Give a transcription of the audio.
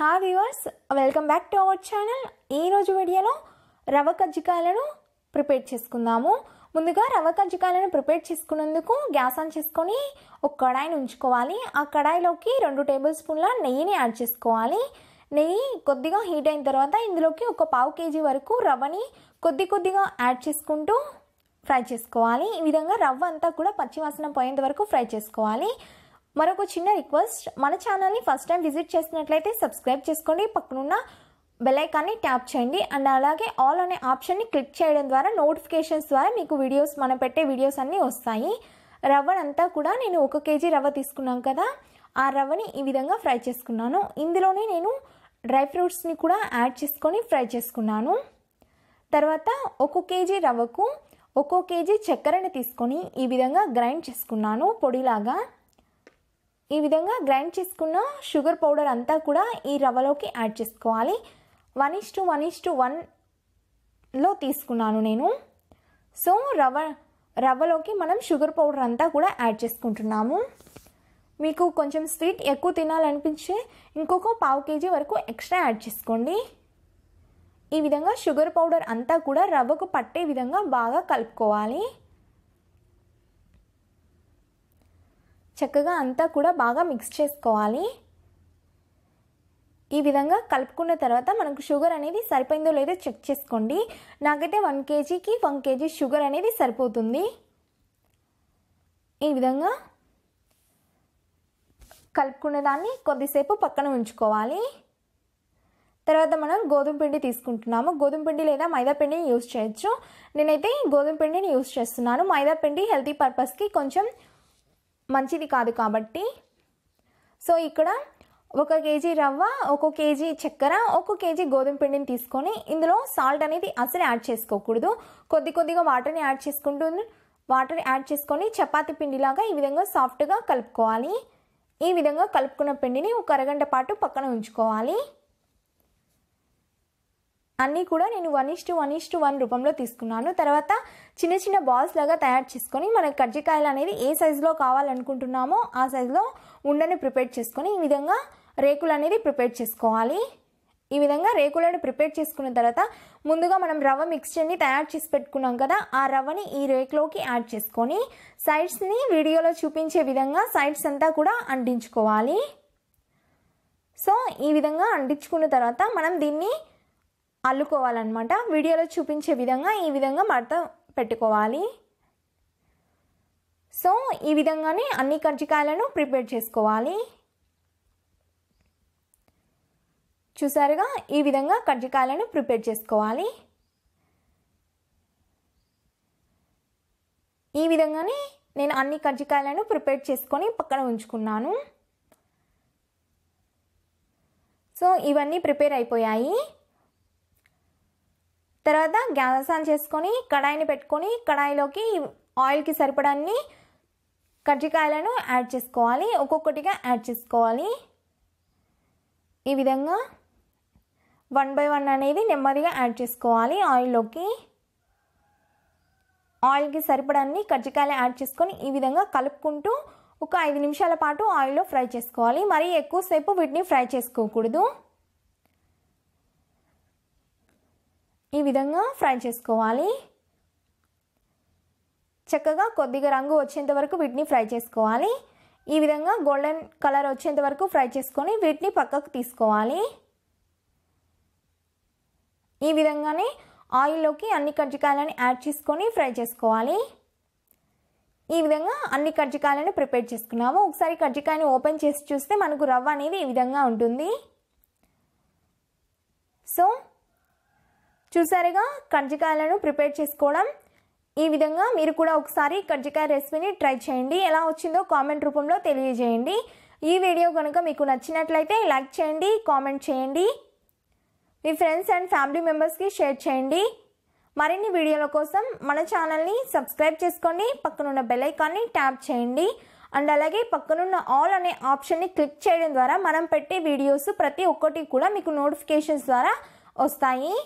హా viewers welcome back to our channel ఈరోజు వీడియోలో రవ కజ్జికాయలను ప్రిపేర్ చేసుకుందాము ముందుగా రవ కజ్జికాయలను ప్రిపేర్ చేసుకునేందుకు గ్యాస్ ఆన్ చేసుకొని ఒక కడాయిని ఉంచుకోవాలి ఆ కడాయిలోకి రెండు టేబుల్ స్పూన్ల నెయ్యిని యాడ్ చేసుకోవాలి నెయ్యి కొద్దిగా హీట్ అయిన తర్వాత ఇందులోకి ఒక పావు కేజీ వరకు రవ్వని కొద్ది కొద్దిగా యాడ్ చేసుకుంటూ ఫ్రై చేసుకోవాలి ఈ విధంగా రవ్వ అంతా కూడా పచ్చివాసన పోయేంత వరకు ఫ్రై చేసుకోవాలి మరొక చిన్న రిక్వెస్ట్ మన ఛానల్ని ఫస్ట్ టైం విజిట్ చేసినట్లయితే సబ్స్క్రైబ్ చేసుకోండి పక్కనున్న బెలైకాన్ని ట్యాప్ చేయండి అండ్ అలాగే ఆల్ అనే ఆప్షన్ని క్లిక్ చేయడం ద్వారా నోటిఫికేషన్స్ ద్వారా మీకు వీడియోస్ మనం పెట్టే వీడియోస్ అన్నీ వస్తాయి రవ్వనంతా కూడా నేను ఒక కేజీ రవ్వ తీసుకున్నాను కదా ఆ రవ్వని ఈ విధంగా ఫ్రై చేసుకున్నాను ఇందులోనే నేను డ్రై ఫ్రూట్స్ని కూడా యాడ్ చేసుకొని ఫ్రై చేసుకున్నాను తర్వాత ఒక కేజీ రవ్వకు ఒక్కో కేజీ చక్కెరని తీసుకొని ఈ విధంగా గ్రైండ్ చేసుకున్నాను పొడిలాగా ఈ విధంగా గ్రైండ్ చేసుకున్న షుగర్ పౌడర్ అంతా కూడా ఈ రవ్వలోకి యాడ్ చేసుకోవాలి one is to one is to వన్లో తీసుకున్నాను నేను సో రవ్వ రవ్వలోకి మనం షుగర్ పౌడర్ అంతా కూడా యాడ్ చేసుకుంటున్నాము మీకు కొంచెం స్వీట్ ఎక్కువ తినాలనిపించే ఇంకొక పావు కేజీ వరకు ఎక్స్ట్రా యాడ్ చేసుకోండి ఈ విధంగా షుగర్ పౌడర్ అంతా కూడా రవ్వకు పట్టే విధంగా బాగా కలుపుకోవాలి చక్కగా అంతా కూడా బాగా మిక్స్ చేసుకోవాలి ఈ విధంగా కలుపుకున్న తర్వాత మనకు షుగర్ అనేది సరిపోయిందో లేదో చెక్ చేసుకోండి నాకైతే వన్ కేజీకి వన్ కేజీ షుగర్ అనేది సరిపోతుంది ఈ విధంగా కలుపుకున్న దాన్ని కొద్దిసేపు పక్కన ఉంచుకోవాలి తర్వాత మనం గోధుమ పిండి తీసుకుంటున్నాము గోధుమ పిండి లేదా మైదా పిండిని యూస్ చేయొచ్చు నేనైతే గోధుమ పిండిని యూస్ చేస్తున్నాను మైదా పిండి హెల్తీ పర్పస్కి కొంచెం మంచిది కాదు కాబట్టి సో ఇక్కడ ఒక కేజీ రవ్వ ఒక కేజీ చక్కెర ఒక కేజీ గోధుమ పిండిని తీసుకొని ఇందులో సాల్ట్ అనేది అసలు యాడ్ చేసుకోకూడదు కొద్ది కొద్దిగా వాటర్ని యాడ్ చేసుకుంటూ వాటర్ యాడ్ చేసుకొని చపాతి పిండిలాగా ఈ విధంగా సాఫ్ట్గా కలుపుకోవాలి ఈ విధంగా కలుపుకున్న పిండిని ఒక అరగంట పాటు పక్కన ఉంచుకోవాలి అన్నీ కూడా నేను one is to one is to one రూపంలో తీసుకున్నాను తర్వాత చిన్న చిన్న బాల్స్ లాగా తయారు చేసుకొని మనకు కజ్జికాయలు అనేది ఏ సైజులో కావాలనుకుంటున్నామో ఆ సైజులో ఉండని ప్రిపేర్ చేసుకొని ఈ విధంగా రేకులు అనేది ప్రిపేర్ చేసుకోవాలి ఈ విధంగా రేకులను ప్రిపేర్ చేసుకున్న తర్వాత ముందుగా మనం రవ్వ మిక్స్చర్ని తయారు చేసి పెట్టుకున్నాం కదా ఆ రవ్వని ఈ రేకులోకి యాడ్ చేసుకొని సైడ్స్ని వీడియోలో చూపించే విధంగా సైడ్స్ అంతా కూడా అంటించుకోవాలి సో ఈ విధంగా అంటించుకున్న తర్వాత మనం దీన్ని అల్లుకోవాలన్నమాట వీడియోలో చూపించే విధంగా ఈ విధంగా మడత పెట్టుకోవాలి సో ఈ విధంగానే అన్ని కజ్జికాయలను ప్రిపేర్ చేసుకోవాలి చూసారుగా ఈ విధంగా కజ్జికాయలను ప్రిపేర్ చేసుకోవాలి ఈ విధంగానే నేను అన్ని కజ్జికాయలను ప్రిపేర్ చేసుకొని పక్కన ఉంచుకున్నాను సో ఇవన్నీ ప్రిపేర్ అయిపోయాయి తర్వాత గ్యాస్ ఆన్ చేసుకొని కడాయిని పెట్టుకొని కడాయిలోకి ఆయిల్కి సరిపడాన్ని కజ్జికాయలను యాడ్ చేసుకోవాలి ఒక్కొక్కటిగా యాడ్ చేసుకోవాలి ఈ విధంగా వన్ బై వన్ అనేది నెమ్మదిగా యాడ్ చేసుకోవాలి ఆయిల్లోకి ఆయిల్కి సరిపడాన్ని కజ్జికాయలు యాడ్ చేసుకొని ఈ విధంగా కలుపుకుంటూ ఒక ఐదు నిమిషాల పాటు ఆయిల్లో ఫ్రై చేసుకోవాలి మరీ ఎక్కువసేపు వీటిని ఫ్రై చేసుకోకూడదు విధంగా ఫ్రై చేసుకోవాలి చక్కగా కొద్దిగా రంగు వచ్చేంత వరకు వీటిని ఫ్రై చేసుకోవాలి ఈ విధంగా గోల్డెన్ కలర్ వచ్చేంత వరకు ఫ్రై చేసుకొని వీటిని పక్కకు తీసుకోవాలి ఈ విధంగానే ఆయిల్లోకి అన్ని కజ్జికాయలను యాడ్ చేసుకొని ఫ్రై చేసుకోవాలి ఈ విధంగా అన్ని కజ్జికాయలను ప్రిపేర్ చేసుకున్నాము ఒకసారి కజ్జికాయని ఓపెన్ చేసి చూస్తే మనకు రవ్వ అనేది ఈ విధంగా ఉంటుంది సో చూసారుగా కజ్జికాయలను ప్రిపేర్ చేసుకోవడం ఈ విధంగా మీరు కూడా ఒకసారి కజ్జికాయ రెసిపీని ట్రై చేయండి ఎలా వచ్చిందో కామెంట్ రూపంలో తెలియజేయండి ఈ వీడియో కనుక మీకు నచ్చినట్లయితే లైక్ చేయండి కామెంట్ చేయండి మీ ఫ్రెండ్స్ అండ్ ఫ్యామిలీ మెంబర్స్కి షేర్ చేయండి మరిన్ని వీడియోల కోసం మన ఛానల్ని సబ్స్క్రైబ్ చేసుకోండి పక్కనున్న బెల్లైకాన్ని ట్యాప్ చేయండి అండ్ అలాగే పక్కనున్న ఆల్ అనే ఆప్షన్ని క్లిక్ చేయడం ద్వారా మనం పెట్టే వీడియోస్ ప్రతి ఒక్కటి కూడా మీకు నోటిఫికేషన్స్ ద్వారా వస్తాయి